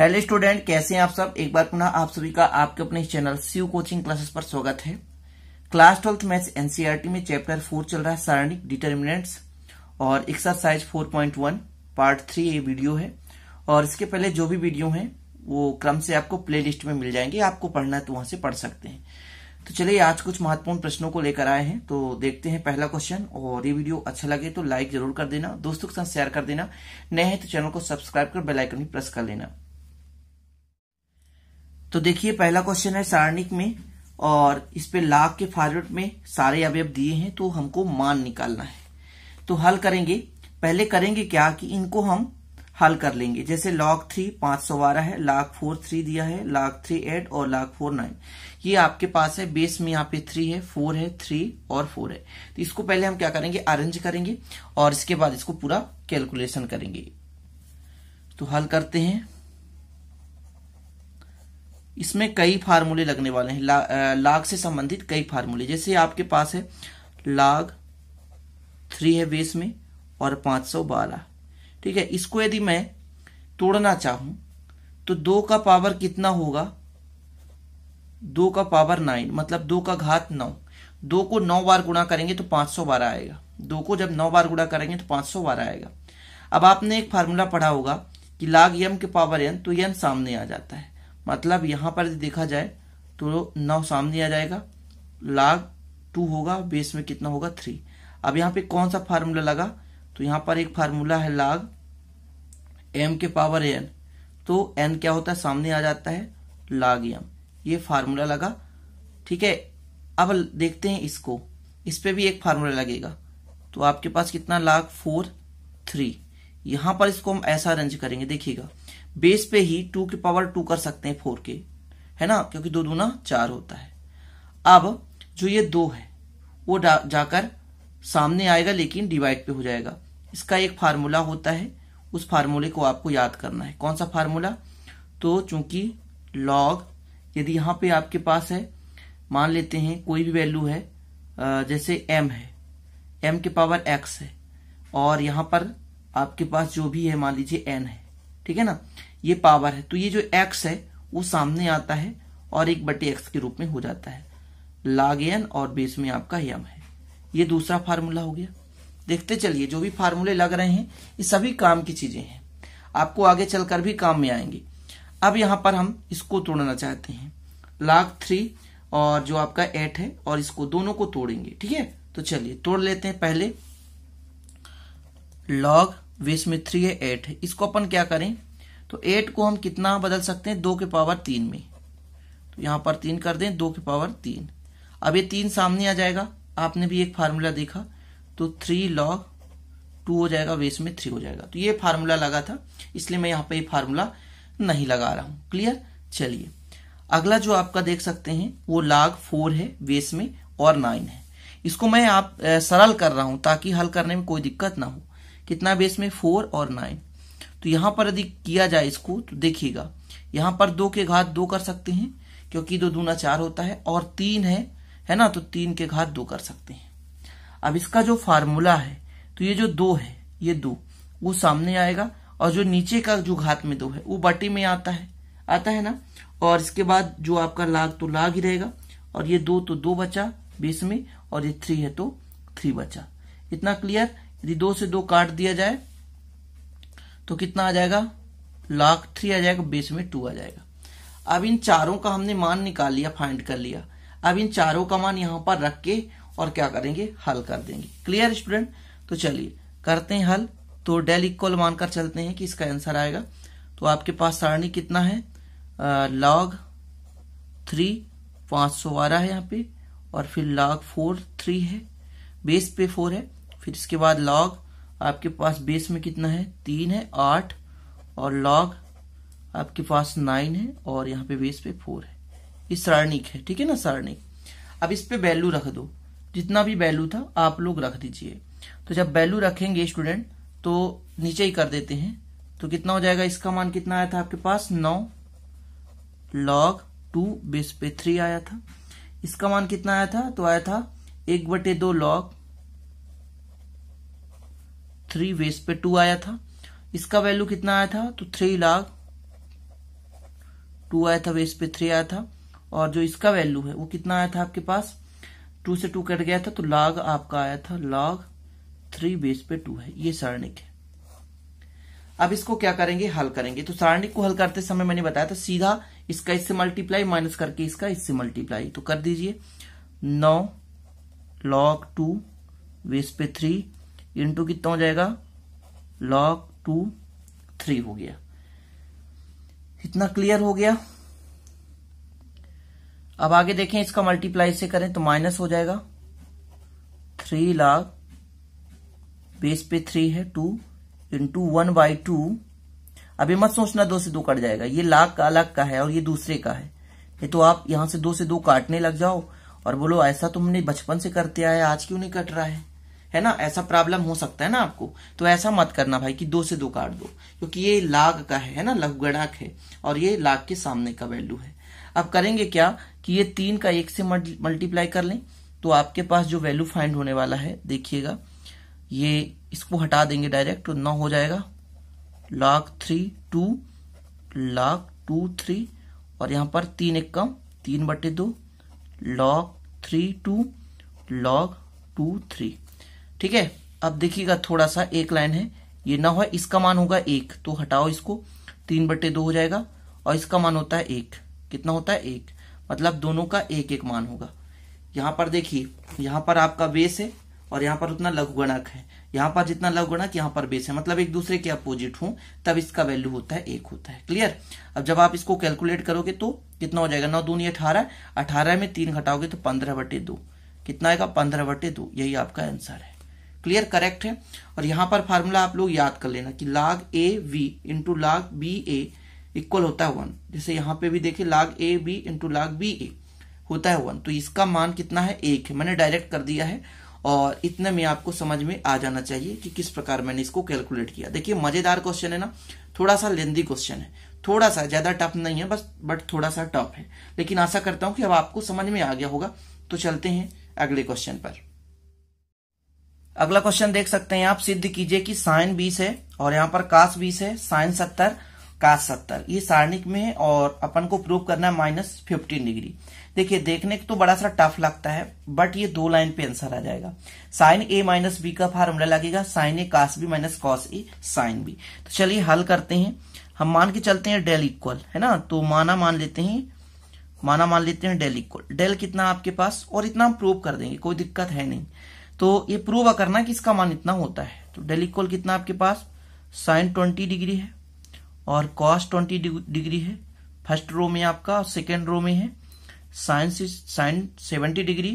hello student कैसे हैं आप सब एक बार पुनः आप सभी का आपके अपने चैनल सीयू कोचिंग क्लासेस पर स्वागत है क्लास ट्वेल्थ मैथ्स एनसीईआरटी में चैप्टर फोर चल रहा है सारणिक डिटर्मिनेंट्स और exercise four point one part three ये वीडियो है और इसके पहले जो भी वीडियो है वो क्रम से आपको प्ले लिस्ट में मिल जाएंगे आपको पढ़ना है तो वहां से पढ़ सकते हैं तो चलिए आज कुछ महत्वपूर्ण प्रश्नों को लेकर आए हैं तो देखते हैं पहला क्वेश्चन और ये वीडियो अच्छा लगे तो लाइक जरूर कर देना दोस्तों के साथ शेयर कर देना नए हैं तो चैनल को सब्सक्राइब कर बेलाइकन भी प्रेस कर लेना तो देखिए पहला क्वेश्चन है सारणिक में और इस पे लाख के फॉर्मेट में सारे अवयव दिए हैं तो हमको मान निकालना है तो हल करेंगे पहले करेंगे क्या कि इनको हम हल कर लेंगे जैसे लॉग थ्री पांच सौ बारह है लाख फोर थ्री दिया है लाख थ्री एट और लाख फोर नाइन ये आपके पास है बेस में यहाँ पे थ्री है फोर है थ्री और फोर है तो इसको पहले हम क्या करेंगे अरेंज करेंगे और इसके बाद इसको पूरा कैलकुलेशन करेंगे तो हल करते हैं इसमें कई फार्मूले लगने वाले हैं ला, लाग से संबंधित कई फार्मूले जैसे आपके पास है लाग थ्री है बेस में और पांच सौ बारह ठीक है इसको यदि मैं तोड़ना चाहूं तो दो का पावर कितना होगा दो का पावर नाइन मतलब दो का घात नौ दो को नौ बार गुणा करेंगे तो पांच सौ बारह आएगा दो को जब नौ बार गुणा करेंगे तो पांच सौ बारह आएगा अब आपने एक फार्मूला पढ़ा होगा कि लाग यम के पावर यन तो यन सामने आ जाता है मतलब यहां पर देखा जाए तो नौ सामने आ जाएगा लाग टू होगा बेस में कितना होगा थ्री अब यहाँ पे कौन सा फार्मूला लगा तो यहाँ पर एक फार्मूला है लाग एम के पावर एन तो एन क्या होता है सामने आ जाता है लाग एम ये फार्मूला लगा ठीक है अब देखते हैं इसको इस पर भी एक फार्मूला लगेगा तो आपके पास कितना लाग फोर थ्री यहां पर इसको हम ऐसा अरेंज करेंगे देखिएगा बेस पे ही टू के पावर टू कर सकते हैं फोर के है ना क्योंकि दो दूना चार होता है अब जो ये दो है वो जाकर सामने आएगा लेकिन डिवाइड पे हो जाएगा इसका एक फार्मूला होता है उस फार्मूले को आपको याद करना है कौन सा फार्मूला तो चूंकि लॉग यदि यहां पे आपके पास है मान लेते हैं कोई भी वैल्यू है जैसे m है m के पावर x है और यहाँ पर आपके पास जो भी है मान लीजिए n है ठीक है ना ये पावर है तो ये जो एक्स है वो सामने आता है और एक बटे एक्स के रूप में हो जाता है लाग एन और बेस में आपका यम है ये दूसरा फार्मूला हो गया देखते चलिए जो भी फार्मूले लग रहे हैं ये सभी काम की चीजें हैं आपको आगे चलकर भी काम में आएंगे अब यहां पर हम इसको तोड़ना चाहते हैं लाख थ्री और जो आपका एट है और इसको दोनों को तोड़ेंगे ठीक है तो चलिए तोड़ लेते हैं पहले लॉग बेस में थ्री है एट है इसको अपन क्या करें तो एट को हम कितना बदल सकते हैं दो के पावर तीन में तो यहां पर तीन कर दें दो के पावर तीन अब ये तीन सामने आ जाएगा आपने भी एक फार्मूला देखा तो थ्री लॉग टू हो जाएगा वेस में थ्री हो जाएगा तो ये फार्मूला लगा था इसलिए मैं यहां पर फार्मूला नहीं लगा रहा हूं क्लियर चलिए अगला जो आपका देख सकते हैं वो लाग फोर है वेस में और नाइन है इसको मैं आप सरल कर रहा हूं ताकि हल करने में कोई दिक्कत ना हो कितना बेस में फोर और नाइन तो यहां पर यदि किया जाए इसको तो देखिएगा यहां पर दो के घात दो कर सकते हैं क्योंकि दो दूना चार होता है और तीन है है ना तो तीन के घात दो कर सकते हैं अब इसका जो फार्मूला है तो ये जो दो है ये दो वो सामने आएगा और जो नीचे का जो घात में दो है वो बटी में आता है आता है ना और इसके बाद जो आपका लाग तो लाग ही रहेगा और ये दो तो दो बचा बीस में और ये थ्री है तो थ्री बचा इतना क्लियर यदि दो से दो काट दिया जाए तो कितना आ जाएगा लाख थ्री आ जाएगा बेस में टू आ जाएगा अब इन चारों का हमने मान निकाल लिया फाइंड कर लिया अब इन चारों का मान यहां पर रख के और क्या करेंगे हल कर देंगे क्लियर स्टूडेंट तो चलिए करते हैं हल तो डेल इक्वल मानकर चलते हैं कि इसका आंसर आएगा तो आपके पास सारणी कितना है लॉग थ्री पांच सौ बारह है यहाँ पे और फिर लॉग फोर थ्री है बेस पे फोर है फिर इसके बाद लॉग आपके पास बेस में कितना है तीन है आठ और लॉग आपके पास नाइन है और यहाँ पे बेस पे फोर है ये सारणिक है ठीक है ना सारणिक अब इस पे वैल्यू रख दो जितना भी वैल्यू था आप लोग रख दीजिए तो जब वैल्यू रखेंगे स्टूडेंट तो नीचे ही कर देते हैं तो कितना हो जाएगा इसका मान कितना आया था आपके पास नौ लॉग टू बेस पे थ्री आया था इसका मान कितना आया था तो आया था एक बटे दो लॉग थ्री वेस्ट पे टू आया था इसका वैल्यू कितना आया था तो थ्री लाख टू आया था वेस्ट पे थ्री आया था और जो इसका वैल्यू है वो कितना आया था आपके पास टू से टू कट गया था तो लाग आपका आया था लाग थ्री बेस पे टू है ये सारणिक है अब इसको क्या करेंगे हल करेंगे तो सारणिक को हल करते समय मैंने बताया था सीधा इसका इससे मल्टीप्लाई माइनस करके इसका इससे मल्टीप्लाई तो कर दीजिए नौ लॉग टू वेस पे थ्री इंटू कितना हो जाएगा लॉग टू थ्री हो गया इतना क्लियर हो गया अब आगे देखें इसका मल्टीप्लाई से करें तो माइनस हो जाएगा थ्री लाख बेस पे थ्री है two into one by two अभी मत सोचना दो से दो कट जाएगा ये लाख का अलग का है और ये दूसरे का है ये तो आप यहां से दो से दो काटने लग जाओ और बोलो ऐसा तुमने बचपन से करते आए आज क्यों नहीं कट रहा है है ना ऐसा प्रॉब्लम हो सकता है ना आपको तो ऐसा मत करना भाई कि दो से दो काट दो क्योंकि ये लाग का है, है ना लघु है और ये लाग के सामने का वैल्यू है अब करेंगे क्या कि ये तीन का एक से मल्टीप्लाई कर लें तो आपके पास जो वैल्यू फाइंड होने वाला है देखिएगा ये इसको हटा देंगे डायरेक्ट तो नौ हो जाएगा log three two log two three और यहां पर तीन एक कम तीन बटे दो log three two log two three ठीक है अब देखिएगा थोड़ा सा एक लाइन है ये ना हो इसका मान होगा एक तो हटाओ इसको तीन बटे दो हो जाएगा और इसका मान होता है एक कितना होता है एक मतलब दोनों का एक एक मान होगा यहां पर देखिए यहां पर आपका बेस है और यहां पर उतना लघु गणक है यहां पर जितना लघु गणक यहाँ पर बेस है मतलब एक दूसरे के अपोजिट हूं तब इसका वैल्यू होता है एक होता है क्लियर अब जब आप इसको कैलकुलेट करोगे तो कितना हो जाएगा नौ दूनी अठारह अठारह में तीन घटाओगे तो पंद्रह बटे दो कितना आएगा पंद्रह बटे दो यही आपका आंसर है क्लियर करेक्ट है और यहां पर फार्मूला आप लोग याद कर लेना कि log A B into log B A equal होता है वन जैसे यहां पे भी देखिए log A B into log B A होता है वन तो इसका मान कितना है एक है मैंने डायरेक्ट कर दिया है और इतने में आपको समझ में आ जाना चाहिए कि किस प्रकार मैंने इसको कैलकुलेट किया देखिए मजेदार क्वेश्चन है ना थोड़ा सा लेंदी क्वेश्चन है थोड़ा सा ज्यादा टफ नहीं है बस बट थोड़ा सा टफ है लेकिन आशा करता हूं कि अब आपको समझ में आ गया होगा तो चलते हैं अगले क्वेश्चन पर अगला क्वेश्चन देख सकते हैं आप सिद्ध कीजिए कि साइन बीस है और यहाँ पर कास बीस है साइन सत्तर कास सत्तर ये सारणिक में है और अपन को प्रूव करना है माइनस फिफ्टीन डिग्री देखिए देखने को तो बड़ा सा टफ लगता है बट ये दो लाइन पे आंसर आ जाएगा साइन ए माइनस बी का फार्मूला लगेगा sine A cos B minus cos A sine B तो चलिए हल करते हैं हम मान के चलते हैं डेल इक्वल है ना तो माना मान लेते हैं माना मान लेते हैं डेल इक्वल डेल कितना आपके पास और इतना हम प्रूव कर देंगे कोई दिक्कत है नहीं तो ये प्रूव करना कि इसका मान इतना होता है तो डेल इक्वल कितना आपके पास साइन ट्वेंटी डिग्री है और कॉस ट्वेंटी डिग्री है फर्स्ट रो में आपका और सेकेंड रो में है sine sine seventy degree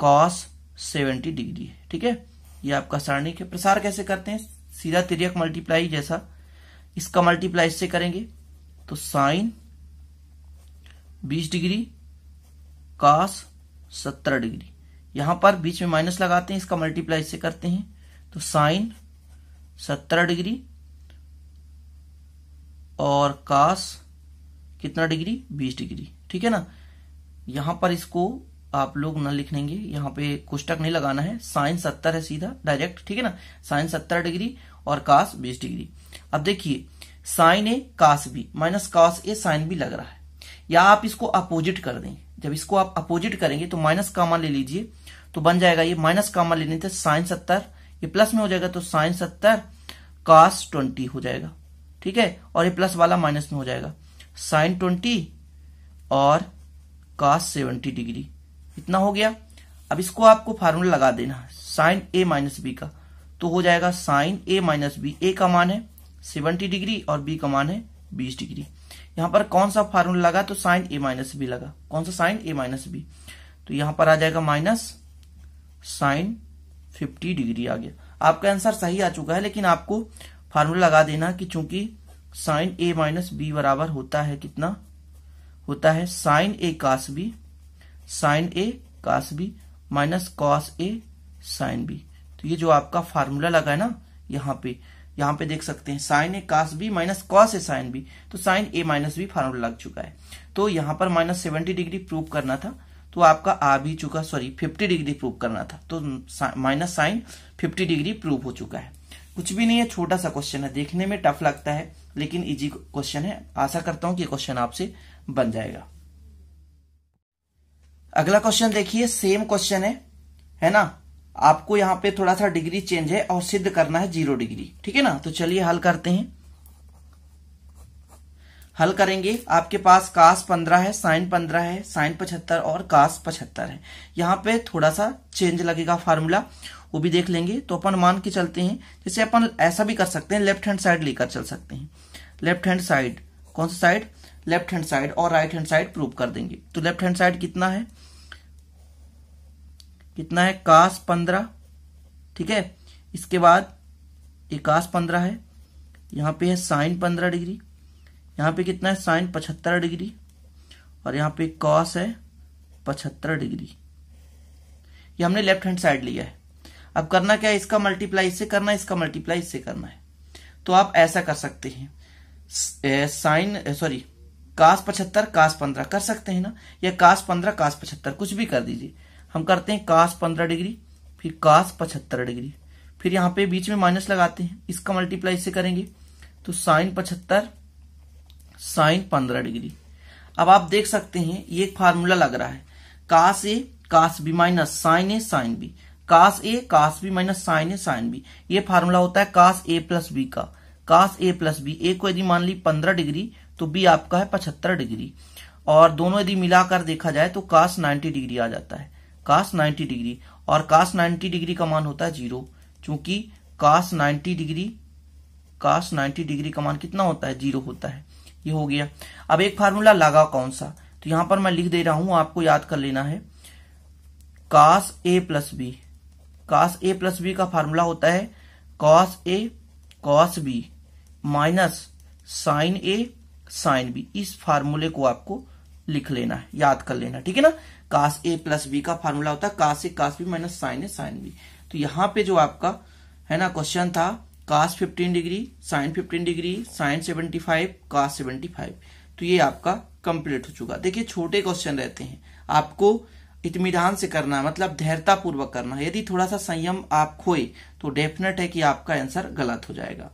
cos seventy degree है ठीक है ये आपका सारणिक है प्रसार कैसे करते हैं सीधा तिरक मल्टीप्लाई जैसा इसका मल्टीप्लाई इससे करेंगे तो साइन बीस डिग्री कॉस सत्तर डिग्री यहां पर बीच में माइनस लगाते हैं इसका मल्टीप्लाई से करते हैं तो साइन सत्तर डिग्री और कास कितना डिग्री बीस डिग्री ठीक है ना यहां पर इसको आप लोग ना लिख लेंगे यहाँ पे कोष्टक नहीं लगाना है साइन सत्तर है सीधा डायरेक्ट ठीक है ना साइन सत्तर डिग्री और कास बीस डिग्री अब देखिए sine A cos B minus cos A sine B लग रहा है या आप इसको अपोजिट कर दें जब इसको आप अपोजिट करेंगे तो माइनस का मान ले लीजिए तो बन जाएगा ये माइनस कॉमन लेने थे साइन सत्तर ये प्लस में हो जाएगा तो साइन सत्तर कास ट्वेंटी हो जाएगा ठीक है और ये प्लस वाला माइनस में हो जाएगा साइन ट्वेंटी और कास सेवेंटी डिग्री इतना हो गया अब इसको आपको फार्मूला लगा देना साइन ए माइनस बी का तो हो जाएगा sine A minus B A का मान है सेवेंटी डिग्री और बी का मान है बीस डिग्री यहां पर कौन सा फार्मूला लगा तो साइन ए माइनस बी लगा कौन सा साइन ए माइनस बी तो यहां पर आ जाएगा माइनस साइन फिफ्टी डिग्री आ गया आपका आंसर सही आ चुका है लेकिन आपको फार्मूला लगा देना कि चूंकि साइन ए माइनस बी बराबर होता है कितना होता है sine A cos B sine A cos B minus cos A sine B तो ये जो आपका फार्मूला लगा है ना यहाँ पे यहाँ पे देख सकते हैं sine A cos B minus cos A sine B तो sine A minus B formula लग चुका है तो यहां पर माइनस सेवेंटी डिग्री प्रूव करना था तो आपका आ भी चुका सॉरी 50 डिग्री प्रूव करना था तो माइनस साइन 50 डिग्री प्रूव हो चुका है कुछ भी नहीं है छोटा सा क्वेश्चन है देखने में टफ लगता है लेकिन इजी क्वेश्चन है आशा करता हूं कि क्वेश्चन आपसे बन जाएगा अगला क्वेश्चन देखिए सेम क्वेश्चन है है ना आपको यहां पे थोड़ा सा डिग्री चेंज है और सिद्ध करना है जीरो डिग्री ठीक है ना तो चलिए हल करते हैं हल करेंगे आपके पास कास पंद्रह है साइन पंद्रह है साइन पचहत्तर और कास पचहत्तर है यहाँ पे थोड़ा सा चेंज लगेगा फार्मूला वो भी देख लेंगे तो अपन मान के चलते हैं जैसे अपन ऐसा भी कर सकते हैं लेफ्ट हैंड साइड लेकर चल सकते हैं लेफ्ट हैंड साइड कौन सा साइड लेफ्ट हैंड साइड और राइट हैंड साइड प्रूव कर देंगे तो लेफ्ट हैंड साइड कितना है कितना है कास पंद्रह ठीक है इसके बाद ये कास पंद्रह है यहां पे है साइन पंद्रह डिग्री यहाँ पे कितना है साइन पचहत्तर डिग्री और यहाँ पे कॉस है पचहत्तर डिग्री ये हमने लेफ्ट हैंड साइड लिया है अब करना क्या है इसका मल्टीप्लाई इससे करना है इसका मल्टीप्लाई इससे करना है तो आप ऐसा कर सकते हैं साइन सॉरी कास पचहत्तर कास पंद्रह कर सकते हैं ना या कास पंद्रह कास पचहत्तर कुछ भी कर दीजिए हम करते हैं कास पंद्रह डिग्री फिर कास पचहत्तर डिग्री फिर यहाँ पे बीच में माइनस लगाते हैं इसका मल्टीप्लाई इससे करेंगे तो साइन पचहत्तर साइन पंद्रह डिग्री अब आप देख सकते हैं ये एक फार्मूला लग रहा है cos A cos B minus sine A sine B cos A cos B minus sine A sine B ये फार्मूला होता है काश ए प्लस बी का काश ए प्लस बी ए को यदि मान ली पंद्रह डिग्री तो बी आपका है पचहत्तर डिग्री और दोनों यदि मिलाकर देखा जाए तो काश नाइन्टी डिग्री आ जाता है काश नाइन्टी डिग्री और काश नाइन्टी डिग्री का मान होता है जीरो चूंकि cos ninety degree cos ninety degree का मान कितना होता है जीरो होता है ये हो गया अब एक फार्मूला लगा कौन सा तो यहां पर मैं लिख दे रहा हूं आपको याद कर लेना है cos A plus B cos A plus B का फार्मूला होता है cos A cos B minus sine A sine B इस फार्मूले को आपको लिख लेना है याद कर लेना ठीक है ना कास ए प्लस बी का फार्मूला होता है cos A cos B minus sine A sine B तो यहां पे जो आपका है ना क्वेश्चन था cos fifteen degree sine fifteen degree sine seventy five cos seventy five तो ये आपका कंप्लीट हो चुका देखिए छोटे क्वेश्चन रहते हैं आपको इतमान से करना है मतलब धैर्यता पूर्वक करना है यदि थोड़ा सा संयम आप खोए तो डेफिनेट है कि आपका आंसर गलत हो जाएगा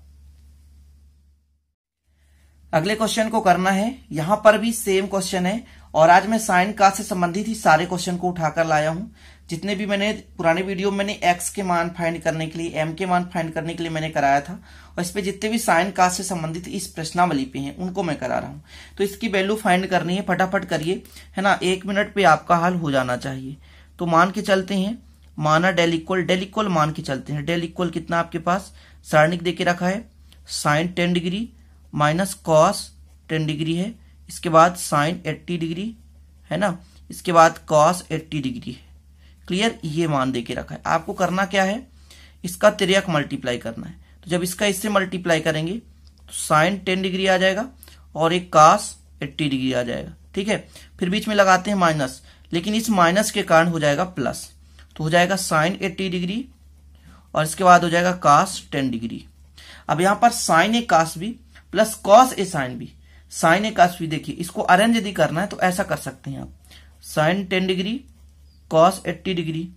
अगले क्वेश्चन को करना है यहां पर भी सेम क्वेश्चन है और आज मैं साइन का से संबंधित ही सारे क्वेश्चन को उठाकर लाया हूं जितने भी मैंने पुराने वीडियो में मैंने एक्स के मान फाइंड करने के लिए एम के मान फाइंड करने के लिए मैंने कराया था और इस पे जितने भी साइन कास्ट से संबंधित इस प्रश्नावली पे हैं उनको मैं करा रहा हूँ तो इसकी वैल्यू फाइंड करनी है फटाफट करिए है ना एक मिनट पे आपका हल हो जाना चाहिए तो मान के चलते हैं माना डेल इक्वल डेल इक्वल मान के चलते हैं डेल इक्वल कितना आपके पास सारणिक दे के रखा है sine ten degree minus cos ten degree है इसके बाद साइन 80 डिग्री है ना इसके बाद कॉस 80 डिग्री है क्लियर ये मान दे के रखा है आपको करना क्या है इसका तिरक मल्टीप्लाई करना है तो जब इसका इससे मल्टीप्लाई करेंगे तो साइन टेन डिग्री आ जाएगा और एक कास एट्टी डिग्री आ जाएगा ठीक है फिर बीच में लगाते हैं माइनस लेकिन इस माइनस के कारण हो जाएगा प्लस तो हो जाएगा साइन एट्टी डिग्री और इसके बाद हो जाएगा कास टेन डिग्री अब यहां पर sign A cos B plus cos A sine B sine एक आसवी देखिए इसको अरेंज यदि करना है तो ऐसा कर सकते हैं आप sine ten degree cos eighty degree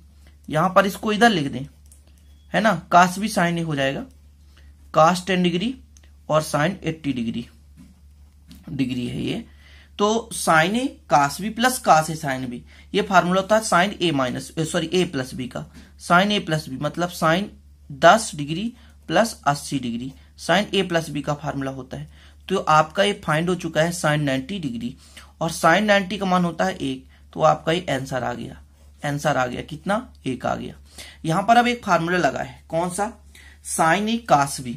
यहां पर इसको इधर लिख दें है ना कास भी साइन ए हो जाएगा कास टेन डिग्री और साइन एट्टी डिग्री डिग्री है ये तो sine A cos B plus cos A sine B ये फार्मूला होता है sine A minus sorry A plus B का साइन ए प्लस बी मतलब साइन दस डिग्री प्लस अस्सी degree sine A plus B का फार्मूला होता है तो आपका ये फाइंड हो चुका है साइन नाइन्टी डिग्री और साइन नाइन्टी का मान होता है एक तो आपका ये आंसर आ गया आंसर आ गया कितना एक आ गया यहां पर अब एक फार्मूला लगा है कौन सा sine A cos B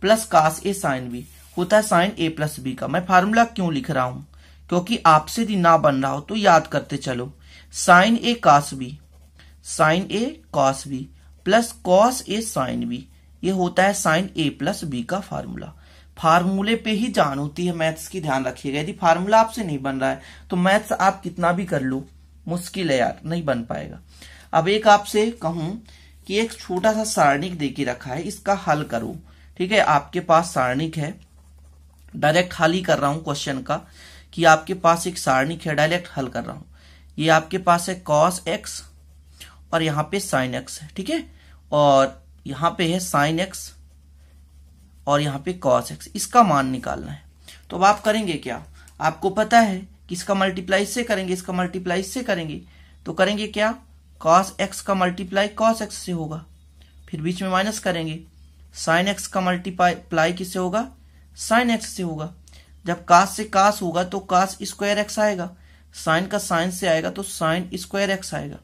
plus cos A sine B होता है साइन ए प्लस बी का मैं फार्मूला क्यों लिख रहा हूं क्योंकि आपसे यदि ना बन रहा हो तो याद करते चलो sine A cos B sine A cos B plus cos A sine B ये होता है साइन ए प्लस बी का फार्मूला फार्मूले पे ही जान होती है मैथ्स की ध्यान रखिएगा यदि फार्मूला आपसे नहीं बन रहा है तो मैथ्स आप कितना भी कर लो मुश्किल है यार नहीं बन पाएगा अब एक आपसे कहूं कि एक छोटा सा सारणिक देके रखा है इसका हल करो ठीक है आपके पास सारणिक है डायरेक्ट हल ही कर रहा हूं क्वेश्चन का कि आपके पास एक सारणिक है डायरेक्ट हल कर रहा हूं ये आपके पास है कॉस एक्स और यहाँ पे साइन एक्स है ठीक है और यहां पे है साइन एक्स और यहाँ पे कॉस एक्स इसका मान निकालना है तो अब आप करेंगे क्या आपको पता है कि इसका मल्टीप्लाई इससे करेंगे इसका मल्टीप्लाई इससे करेंगे तो करेंगे क्या कॉस एक्स का मल्टीप्लाई कॉस एक्स से होगा फिर बीच में माइनस करेंगे साइन एक्स का मल्टीप्लाई किससे होगा साइन एक्स से होगा जब कास से कास होगा तो कास स्क्वायर एक्स आएगा साइन का साइन से आएगा तो साइन स्क्वायर एक्स आएगा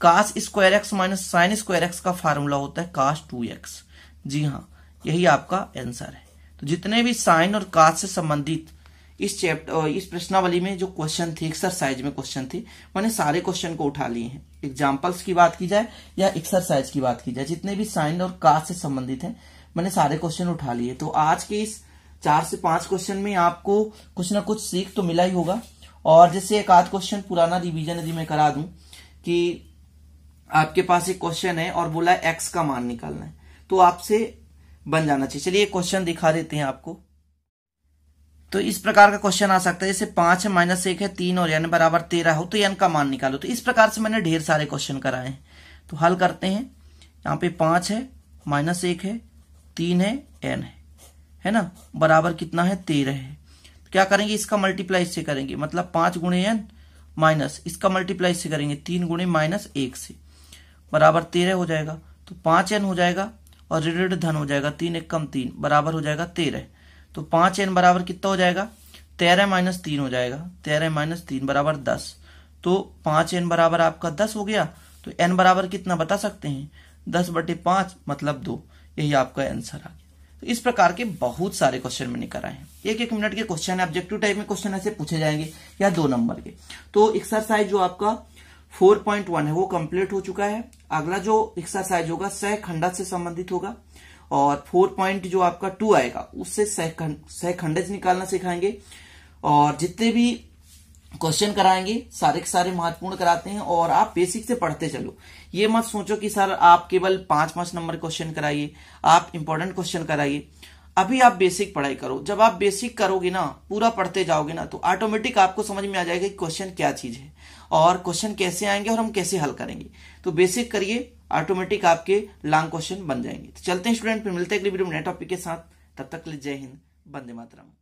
cos square X minus sine square X का फार्मूला होता है कास टू एक्स जी हाँ यही आपका आंसर है तो जितने भी साइन और काज से संबंधित इस चैप्टर इस प्रश्नावली में जो क्वेश्चन थे एक्सरसाइज में क्वेश्चन थे मैंने सारे क्वेश्चन को उठा लिए हैं एग्जाम्पल्स की बात की जाए या एक्सरसाइज की बात की जाए जितने भी साइन और काज से संबंधित है मैंने सारे क्वेश्चन उठा लिए तो आज के इस चार से पांच क्वेश्चन में आपको कुछ ना कुछ सीख तो मिला ही होगा और जैसे एक आध क्वेश्चन पुराना रिवीजन यदि मैं करा दूं कि आपके पास एक क्वेश्चन है और बोला है एक्स का मान निकालना है तो आपसे बन जाना चाहिए चलिए क्वेश्चन दिखा देते हैं आपको तो इस प्रकार का क्वेश्चन आ सकता है जैसे पांच है माइनस एक है तीन और एन बराबर तेरह हो तो एन का मान निकालो तो इस प्रकार से मैंने ढेर सारे क्वेश्चन कराए हैं तो हल करते हैं यहां पे पांच है माइनस एक है तीन है एन है है ना बराबर कितना है तेरह है तो क्या करेंगे इसका मल्टीप्लाई से करेंगे मतलब पांच गुणे एन माइनस इसका मल्टीप्लाई से करेंगे तीन गुणे माइनस एक से बराबर तेरह हो जाएगा तो पांच एन हो जाएगा और ऋण धन हो जाएगा तीन एक कम तीन बराबर हो जाएगा तेरह तो पांच एन बराबर कितना हो जाएगा तेरह माइनस तीन हो जाएगा तेरह माइनस तीन बराबर दस तो पांच एन बराबर आपका दस हो गया तो एन बराबर कितना बता सकते हैं दस बटे पांच मतलब दो यही आपका आंसर आ गया तो इस प्रकार के बहुत सारे क्वेश्चन मैंने कराए हैं एक एक मिनट के क्वेश्चन ऑब्जेक्टिव टाइप में क्वेश्चन ऐसे पूछे जाएंगे या दो नंबर के तो एक्सरसाइज जो आपका फोर पॉइंट वन है वो कंप्लीट हो चुका है अगला जो एक्सरसाइज होगा सह खंडज से संबंधित होगा और फोर पॉइंट जो आपका टू आएगा उससे सह खंडज निकालना सिखाएंगे और जितने भी क्वेश्चन कराएंगे सारे के सारे महत्वपूर्ण कराते हैं और आप बेसिक से पढ़ते चलो ये मत सोचो कि सर आप केवल पांच पांच नंबर क्वेश्चन कराइए आप इंपॉर्टेंट क्वेश्चन कराइए अभी आप बेसिक पढ़ाई करो जब आप बेसिक करोगे ना पूरा पढ़ते जाओगे ना तो ऑटोमेटिक आपको समझ में आ जाएगा कि क्वेश्चन क्या चीज है और क्वेश्चन कैसे आएंगे और हम कैसे हल करेंगे तो बेसिक करिए ऑटोमेटिक आपके लॉन्ग क्वेश्चन बन जाएंगे तो चलते हैं स्टूडेंट फिर मिलते हैं अगले वीडियो में नए टॉपिक के साथ तब तक ले जय हिंद बंदे मातरम